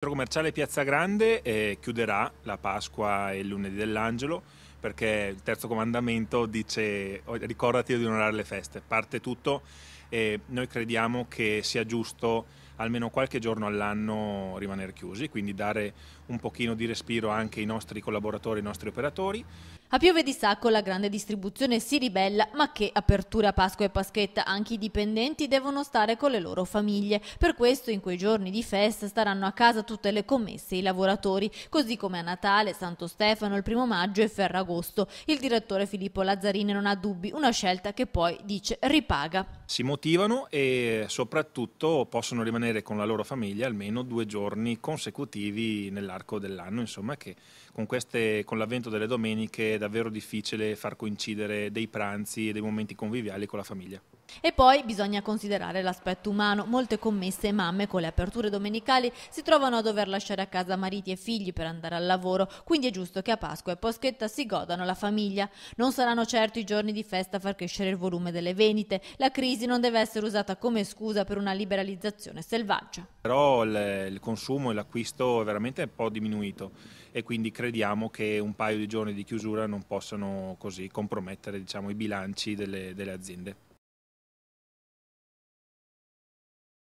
Il centro commerciale Piazza Grande eh, chiuderà la Pasqua e il lunedì dell'Angelo perché il terzo comandamento dice oh, ricordati di onorare le feste, parte tutto e noi crediamo che sia giusto almeno qualche giorno all'anno rimanere chiusi, quindi dare un pochino di respiro anche ai nostri collaboratori, ai nostri operatori. A Piove di Sacco la grande distribuzione si ribella, ma che apertura Pasqua e Paschetta, anche i dipendenti devono stare con le loro famiglie. Per questo in quei giorni di festa staranno a casa tutte le commesse e i lavoratori, così come a Natale, Santo Stefano, il primo maggio e Ferragosto agosto. Il direttore Filippo Lazzarini non ha dubbi, una scelta che poi dice ripaga. Si motivano e soprattutto possono rimanere con la loro famiglia almeno due giorni consecutivi nell'arco dell'anno, insomma che con, queste, con l'avvento delle domeniche è davvero difficile far coincidere dei pranzi e dei momenti conviviali con la famiglia. E poi bisogna considerare l'aspetto umano. Molte commesse e mamme con le aperture domenicali si trovano a dover lasciare a casa mariti e figli per andare al lavoro, quindi è giusto che a Pasqua e Poschetta si godano la famiglia. Non saranno certo i giorni di festa a far crescere il volume delle vendite. La crisi non deve essere usata come scusa per una liberalizzazione selvaggia. Però il, consumo e l'acquisto è veramente un po' diminuito e quindi crediamo che un paio di giorni di chiusura non possano così compromettere diciamo, i bilanci delle, delle aziende.